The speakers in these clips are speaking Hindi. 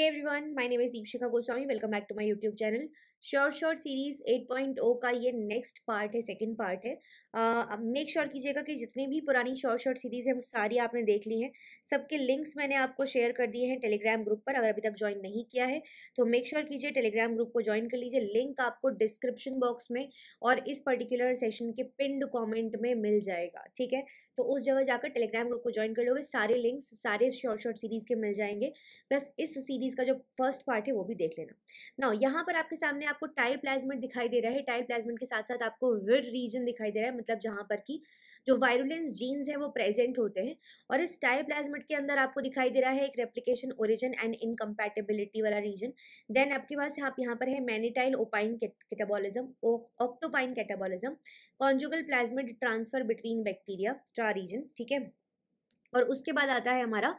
Hey everyone, my name is Deepshikha Goswami welcome back to my YouTube channel short short series 8.0 का ये नेक्स्ट पार्ट है सेकंड पार्ट है मेक uh, श्योर कीजिएगा कि जितनी भी पुरानी शॉर्ट शॉर्ट सीरीज़ है वो सारी आपने देख ली हैं सबके लिंक्स मैंने आपको शेयर कर दिए हैं टेलीग्राम ग्रुप पर अगर अभी तक ज्वाइन नहीं किया है तो मेक श्योर कीजिए टेलीग्राम ग्रुप को ज्वाइन कर लीजिए लिंक आपको डिस्क्रिप्शन बॉक्स में और इस पर्टिकुलर सेशन के पिंड कॉमेंट में मिल जाएगा ठीक है तो उस जगह जाकर टेलीग्राम ग्रुप को ज्वाइन कर लोगे सारे लिंक्स सारे शॉर्ट शॉर्ट सीरीज़ के मिल जाएंगे प्लस इस सीरीज़ का जो फर्स्ट पार्ट है वो भी देख लेना ना यहाँ पर आपके सामने आपको टाई प्लाजमेंट दिखाई दे रहा है टाई प्लाजमेंट के साथ साथ आपको विड रीजन दिखाई दे रहा है मतलब जहाँ पर की जो वायरुलेंस जीन्स है वो प्रेजेंट होते हैं और इस टाइप्लाज्मेट के अंदर आपको दिखाई दे रहा है एक रेप्लीकेशन ओरिजन एंड इनकम्पैटिबिलिटी वाला रीजन देन आपके पास आप यहाँ पर है mannityl opine catabolism octopine catabolism conjugal plasmid transfer between bacteria का रीजन ठीक है और उसके बाद आता है हमारा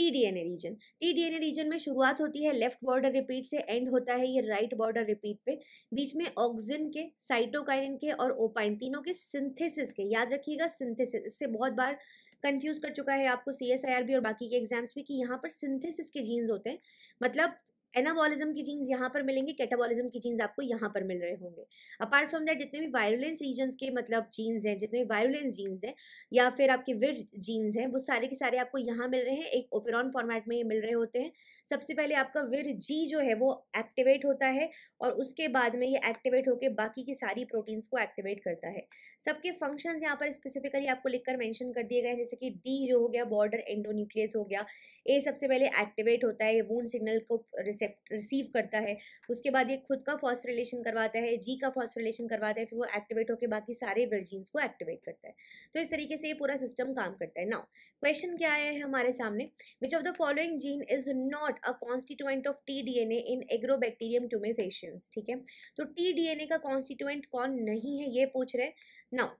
T D N A region T D N A region में शुरुआत होती है लेफ्ट बॉर्डर रिपीट से एंड होता है ये राइट बॉर्डर रिपीट पे बीच में ऑक्सिन के साइटोकाइरिन के और ओपाइन तीनों के सिंथेसिस के याद रखिएगा सिंथेसिस इससे बहुत बार कंफ्यूज कर चुका है आपको सी एस आई आर भी और बाकी के एग्जाम्स भी कि यहाँ पर सिंथेसिस के जीन्स होते हैं मतलब एनाबॉलिज्म की जीन्स यहाँ पर मिलेंगे कैटाबॉलिज्म की जीन्स आपको यहाँ पर मिल रहे होंगे अपार्ट फ्रॉम दैट जितने भी वायरुलेंस रीजन के मतलब जीन्स हैं जितने भी वायरुलेंस जीन्स हैं या फिर आपके विर जीन्स हैं वो सारे के सारे आपको यहाँ मिल रहे हैं एक ओपेरॉन फॉर्मेट में ये मिल रहे होते हैं सबसे पहले आपका विर जी जो है वो एक्टिवेट होता है और उसके बाद में ये एक्टिवेट होकर बाकी की सारी प्रोटीन्स को एक्टिवेट करता है सबके फंक्शन यहाँ पर स्पेसिफिकली आपको लिखकर मैंशन कर दिए गए हैं जैसे कि डी जो हो गया बॉर्डर एंडोन्यूक्लियस हो गया ए सबसे पहले एक्टिवेट होता है वून सिग्नल को रिसेप्ट रिसीव करता है उसके बाद ये खुद का फॉस्फोरिलेशन करवाता है जी का फॉस्फोरिलेशन करवाता है फिर वो एक्टिवेट होकर बाकी सारे वर्जीन्स को एक्टिवेट करता है तो इस तरीके से ये पूरा सिस्टम काम करता है नाउ क्वेश्चन क्या आया है हमारे सामने which of the following gene is not a constituent of T D N A in Agrobacterium tumefaciens ठीक है तो टी डी एन ए का कॉन्स्टिट्यूएंट कौन नहीं है ये पूछ रहे हैं नाउ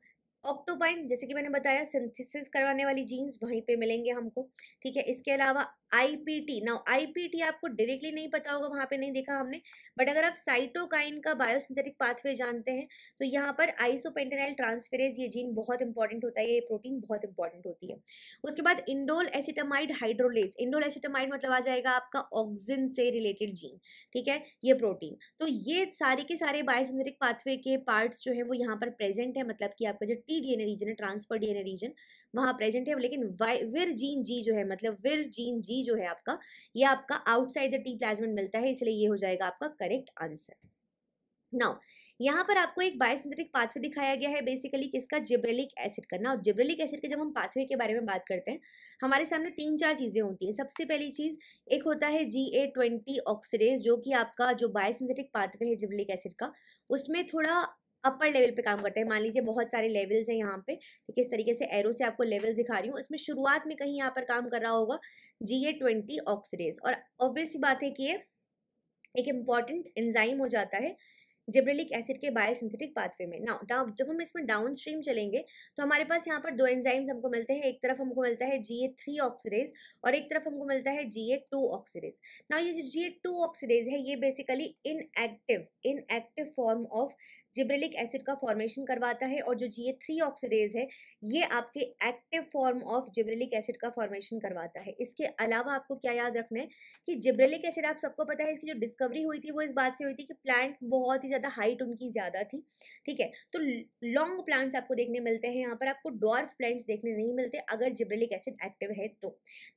ऑक्टोपाइन जैसे कि मैंने बताया सिंथेसिस करवाने वाली जीन्स वहीं पे मिलेंगे हमको ठीक है इसके अलावा आईपीटी नाउ आईपीटी आपको डायरेक्टली नहीं पता होगा वहाँ पे नहीं देखा हमने बट अगर आप साइटोकाइन का बायोसिंथेटिक पाथवे जानते हैं तो यहाँ पर आइसोपेंटेनाइल ट्रांसफेरेज ये जीन बहुत इंपॉर्टेंट होता है ये प्रोटीन बहुत इंपॉर्टेंट होती है उसके बाद indole acetamide hydrolase indole acetamide मतलब आ जाएगा आपका ऑक्सिन से रिलेटेड जीन ठीक है ये प्रोटीन तो ये सारे के सारे बायोसिंथेटिक पाथवे के पार्ट्स जो है वो यहाँ पर प्रेजेंट है मतलब कि आपका जो टी डीएनए रीजन है ट्रांसफर डीएनए रीजन वहाँ प्रेजेंट है लेकिन विर जीन जी जो है मतलब विर जीन जी जो है आपका ये आपका आउटसाइड द टी प्लाज्मेट मिलता है इसलिए ये हो जाएगा आपका करेक्ट आंसर नाउ यहाँ पर आपको एक बायोसिंथेटिक पाथवे दिखाया गया है बेसिकली किसका जिब्रेलिक एसिड का नाउ जिब्रेलिक एसिड के जब हम पाथवे के बारे में बात करते हैं हमारे सामने तीन चार चीज़ें होती हैं सबसे पहली चीज़ एक होता है जी ए ट्वेंटी ऑक्सीडेज जो कि आपका जो बायोसिंथेटिक पाथवे है जिब्रेलिक एसिड का उसमें थोड़ा अपर लेवल पे काम करते हैं मान लीजिए बहुत सारे लेवल्स हैं यहाँ पे ठीक है इस तरीके से एरो से आपको लेवल्स दिखा रही हूँ इसमें शुरुआत में कहीं यहाँ पर काम कर रहा होगा जी ए ट्वेंटी ऑक्सीडेज और ऑब्वियसली बात है कि ये एक इम्पॉर्टेंट एंजाइम हो जाता है जिब्रेलिक एसिड के बायोसिंथेटिक पाथवे में ना जब हम इसमें डाउन स्ट्रीम चलेंगे तो हमारे पास यहाँ पर दो एंजाइम्स हमको मिलते हैं एक तरफ हमको मिलता है जी ए थ्री ऑक्सीडेज और एक तरफ हमको मिलता है जी ए टू ऑक्सीडेज ना ये जो जी ए टू ऑक्सीडेज है ये basically inactive inactive form of gibberellic acid का फॉर्मेशन करवाता है और जो जी ए थ्री ऑक्सीडेज है ये आपके active form of gibberellic acid का फॉर्मेशन करवाता है इसके अलावा आपको क्या याद रखना है कि जिब्रेलिक एसिड आप सबको पता है इसकी जो डिस्कवरी हुई थी वो इस बात से हुई थी कि प्लांट बहुत ही ज़्यादा हाइट उनकी ज़्यादा थी ठीक है तो लॉन्ग प्लांट्स आपको देखने मिलते हैं यहाँ पर आपको डॉर्फ प्लांट्स देखने नहीं मिलते अगर जिब्रेलिक एसिड एक्टिव है तो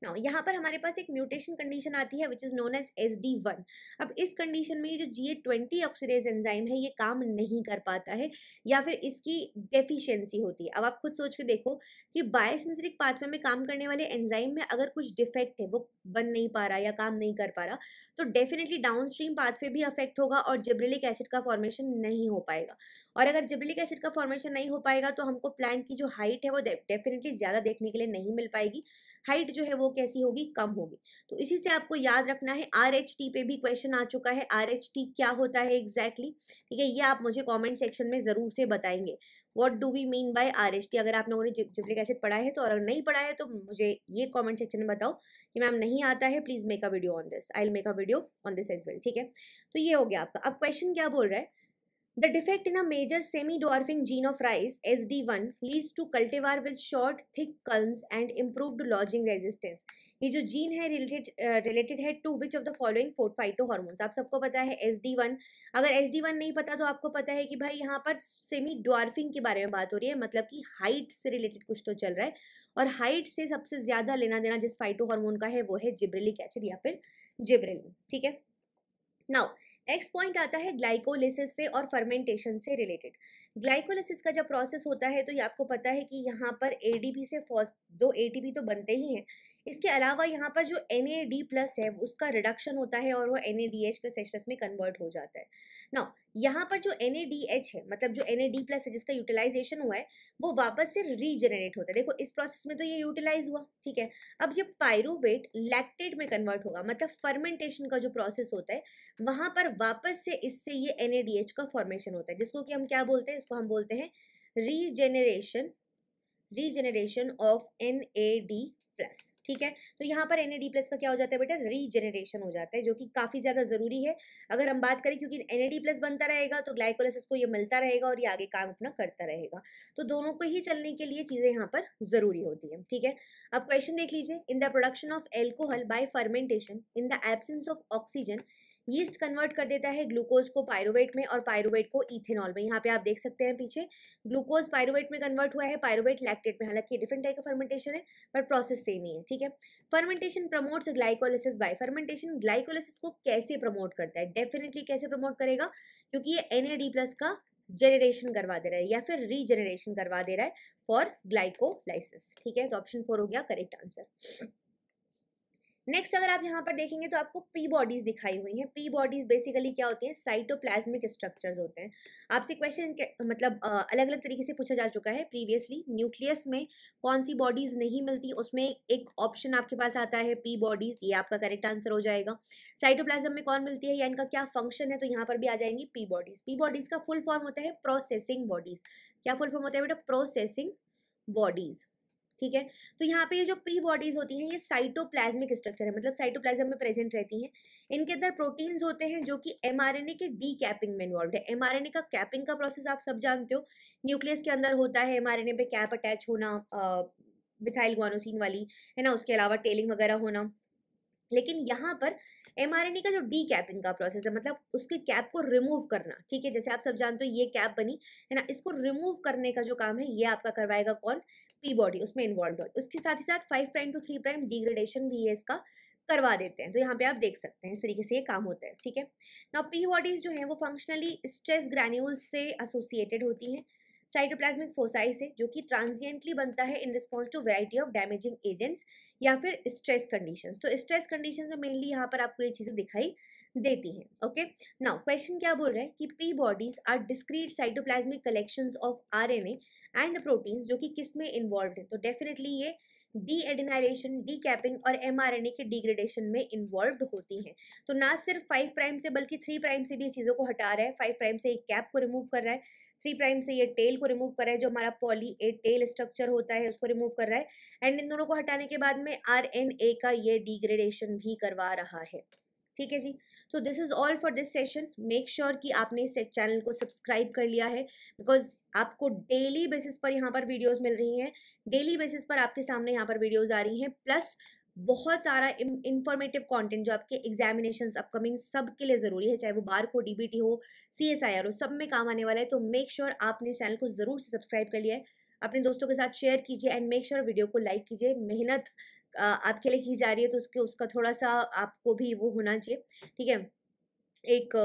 ना यहाँ पर हमारे पास एक म्यूटेशन कंडीशन आती है which is known as S अब इस कंडीशन में ये जो जी ए ट्वेंटी एंजाइम है ये काम नहीं कर पाता है या फिर इसकी डेफिशिएंसी होती है अब आप खुद सोच के देखो कि बायोसिंथेटिक पाथवे में काम करने वाले एंजाइम में अगर कुछ डिफेक्ट है वो बन नहीं पा रहा या काम नहीं कर पा रहा तो डेफिनेटली डाउनस्ट्रीम पाथवे भी अफेक्ट होगा और जिब्रेलिक एसिड का फॉर्मेशन नहीं हो पाएगा और अगर जिब्रिलिक एसिड का फॉर्मेशन नहीं हो पाएगा तो हमको प्लांट की जो हाइट है वो डेफिनेटली ज़्यादा देखने के लिए नहीं मिल पाएगी हाइट जो है वो कैसी होगी कम होगी तो इसी से आपको याद रखना है आर पे भी क्वेश्चन आ चुका है आर क्या होता है एग्जैक्टली exactly? ठीक है ये आप मुझे कॉमेंट सेक्शन में ज़रूर से बताएंगे what do we mean by R S T अगर आप लोगों ने जिब्रिक एसिड पढ़ा है तो और नहीं पढ़ा है तो मुझे ये कॉमेंट सेक्शन में बताओ कि मैम नहीं आता है please make a video on this I will make a video on this as well ठीक है तो ये हो गया आपका अब क्वेश्चन क्या बोल रहा है The defect in a major semi-dwarfing gene of rice, SD1, leads to cultivar with short, thick culms and improved lodging resistance. ये जो जीन है रिलेटेड रिलेटेड है to which of the following four phytohormones आप सबको पता है एस डी वन अगर एस डी वन नहीं पता तो आपको पता है कि भाई यहाँ पर सेमी डॉर्फिंग के बारे में बात हो रही है मतलब कि हाइट से रिलेटेड कुछ तो चल रहा है और हाइट से सबसे ज़्यादा लेना देना जिस फाइटो हार्मोन का है वो है जिब्रेलिक एसिड या फिर जिब्रेलिन ठीक है नाउ नेक्स्ट पॉइंट आता है ग्लाइकोलिसिस से और फर्मेंटेशन से रिलेटेड ग्लाइकोलिसिस का जब प्रोसेस होता है तो ये आपको पता है कि यहाँ पर पी से फॉस दो पी तो बनते ही हैं इसके अलावा यहाँ पर जो एन प्लस है उसका रिडक्शन होता है और वो एन प्लस एच प्लस में कन्वर्ट हो जाता है ना यहाँ पर जो एन है मतलब जो एन प्लस है जिसका यूटिलाइजेशन हुआ है वो वापस से रीजनरेट होता है देखो इस प्रोसेस में तो ये यूटिलाइज हुआ ठीक है अब ये पायरोवेट लैक्टेट में कन्वर्ट होगा मतलब फर्मेंटेशन का जो प्रोसेस होता है वहाँ पर वापस से इससे ये एन का फॉर्मेशन होता है जिसको कि हम क्या बोलते हैं इसको हम बोलते हैं regeneration regeneration of N A D plus ठीक है तो यहाँ पर एन ए डी प्लस का क्या हो जाता है बेटा रीजेनरेशन हो जाता है जो कि काफ़ी ज़्यादा ज़रूरी है अगर हम बात करें क्योंकि एन ए डी प्लस बनता रहेगा तो ग्लाइकोलाइसिस को ये मिलता रहेगा और ये आगे काम अपना करता रहेगा तो दोनों को ही चलने के लिए चीज़ें यहाँ पर ज़रूरी होती हैं ठीक है अब क्वेश्चन देख लीजिए in the production of alcohol by fermentation in the absence of oxygen yeast convert कर देता है ग्लूकोज को पायरोवेट में और पायरोवेट को इथेनॉल में यहाँ पे आप देख सकते हैं पीछे ग्लूकोज पायरोवेट में कन्वर्ट हुआ है पायरोवेट लैक्टेट में हालांकि डिफरेंट टाइप का फर्मेंटेशन है बट प्रोसेस सेम ही है ठीक है fermentation promotes glycolysis by fermentation glycolysis को कैसे प्रमोट करता है डेफिनेटली कैसे प्रमोट करेगा क्योंकि ये एन प्लस का जेनरेशन करवा दे रहा है या फिर रीजनरेशन करवा दे रहा है फॉर ग्लाइकोलाइसिस ठीक है तो ऑप्शन फोर हो गया करेक्ट आंसर नेक्स्ट अगर आप यहाँ पर देखेंगे तो आपको पी बॉडीज दिखाई हुई हैं पी बॉडीज बेसिकली क्या होती हैं साइटोप्लाज्मिक स्ट्रक्चर्स होते हैं आपसे क्वेश्चन मतलब अलग अलग तरीके से पूछा जा चुका है प्रीवियसली न्यूक्लियस में कौन सी बॉडीज नहीं मिलती उसमें एक ऑप्शन आपके पास आता है पी बॉडीज ये आपका करेक्ट आंसर हो जाएगा साइटोप्लाज्म में कौन मिलती है या इनका क्या फंक्शन है तो यहाँ पर भी आ जाएंगी पी बॉडीज पी बॉडीज का फुल फॉर्म होता है प्रोसेसिंग बॉडीज क्या फुल फॉर्म होता है बेटा प्रोसेसिंग बॉडीज़ ठीक है तो यहाँ पे ये जो प्री बॉडीज होती हैं ये साइटोप्लाज्मिक स्ट्रक्चर है मतलब साइटोप्लाज्म में प्रेजेंट रहती हैं इनके अंदर प्रोटीन्स होते हैं जो कि एमआरएनए के डी कैपिंग में इन्वॉल्व है एमआरएनए का कैपिंग का प्रोसेस आप सब जानते हो न्यूक्लियस के अंदर होता है एमआरएनए पे कैप अटैच होना मिथाइल गोनोसिन वाली है ना उसके अलावा टेलिंग वगैरह होना लेकिन यहाँ पर एम का जो डी कैपिंग का प्रोसेस है मतलब उसके कैप को रिमूव करना ठीक है जैसे आप सब जानते हो ये कैप बनी है ना इसको रिमूव करने का जो काम है ये आपका करवाएगा कौन पी बॉडी उसमें इन्वॉल्व हो उसके साथ ही साथ five prime to three prime degradation भी है इसका करवा देते हैं तो यहाँ पे आप देख सकते हैं इस तरीके से ये काम होता है ठीक है ना पी बॉडीज जो है वो फंक्शनली स्ट्रेस ग्रैन्यूल्स से एसोसिएटेड होती हैं साइटोप्लाज्मिक फोसाई से जो कि ट्रांजिएंटली बनता है in response to variety of damaging agents या फिर स्ट्रेस कंडीशंस तो स्ट्रेस कंडीशंस में मेनली यहाँ पर आपको ये चीज़ें दिखाई देती हैं ओके नाउ क्वेश्चन क्या बोल रहे हैं कि P bodies are discrete cytoplasmic collections of RNA and proteins जो कि किस में इन्वॉल्व है तो डेफिनेटली ये डी एडिनाइलेशन डी कैपिंग और ए के डिग्रेडेशन में इन्वॉल्व होती हैं तो ना सिर्फ फाइव प्राइम से बल्कि थ्री प्राइम से भी चीज़ों को हटा रहा है फाइव प्राइम से ये कैप को रिमूव कर रहा है थ्री प्राइम से ये टेल को रिमूव कर रहा है जो हमारा पॉली ए टेल स्ट्रक्चर होता है उसको रिमूव कर रहा है एंड इन दोनों को हटाने के बाद में आर एन ए का ये डिग्रेडेशन भी करवा रहा है ठीक है जी तो this is all for this session make sure कि आपने इस चैनल को सब्सक्राइब कर लिया है बिकॉज आपको डेली बेसिस पर यहाँ पर वीडियोज़ मिल रही हैं डेली बेसिस पर आपके सामने यहाँ पर वीडियोज़ आ रही हैं प्लस बहुत सारा इंफॉर्मेटिव कंटेंट जो आपके एग्जामिनेशन अपकमिंग सब के लिए ज़रूरी है चाहे वो बार को डीबीटी हो सीएसआईआर हो सब में काम आने वाला है तो मेक श्योर sure आपने इस चैनल को ज़रूर से सब्सक्राइब कर लिया है अपने दोस्तों के साथ शेयर कीजिए एंड मेक श्योर वीडियो को लाइक कीजिए मेहनत आपके लिए की जा रही है तो उसके उसका थोड़ा सा आपको भी वो होना चाहिए ठीक है एक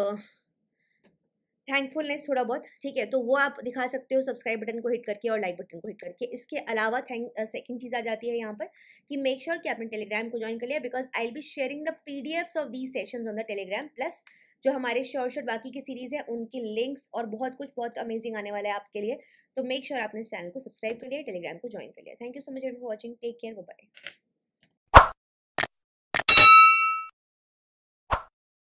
थैंकफुलनेस थोड़ा बहुत ठीक है तो वो आप दिखा सकते हो सब्सक्राइब बटन को हिट करके और लाइक बटन को हिट करके इसके अलावा थैंक सेकंड चीज़ आ जाती है यहाँ पर कि मेक श्योर sure कि आपने टेलीग्राम को ज्वाइन कर लिया because I will be sharing the P of these session on the Telegram plus जो हमारे शॉर्ट शॉर्ट बाकी की सीरीज़ है उनके लिंक्स और बहुत कुछ बहुत अमेजिंग आने वाला है आपके लिए तो मेक श्योर sure आपने इस चैनल को सब्सक्राइब कर लिया टेलीग्राम को ज्वाइन कर लिया thank you so much for watching take care bye